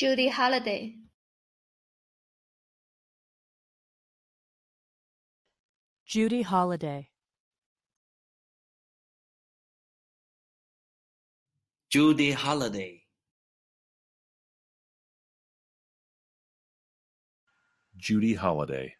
judy holliday judy holliday judy holliday judy Holiday.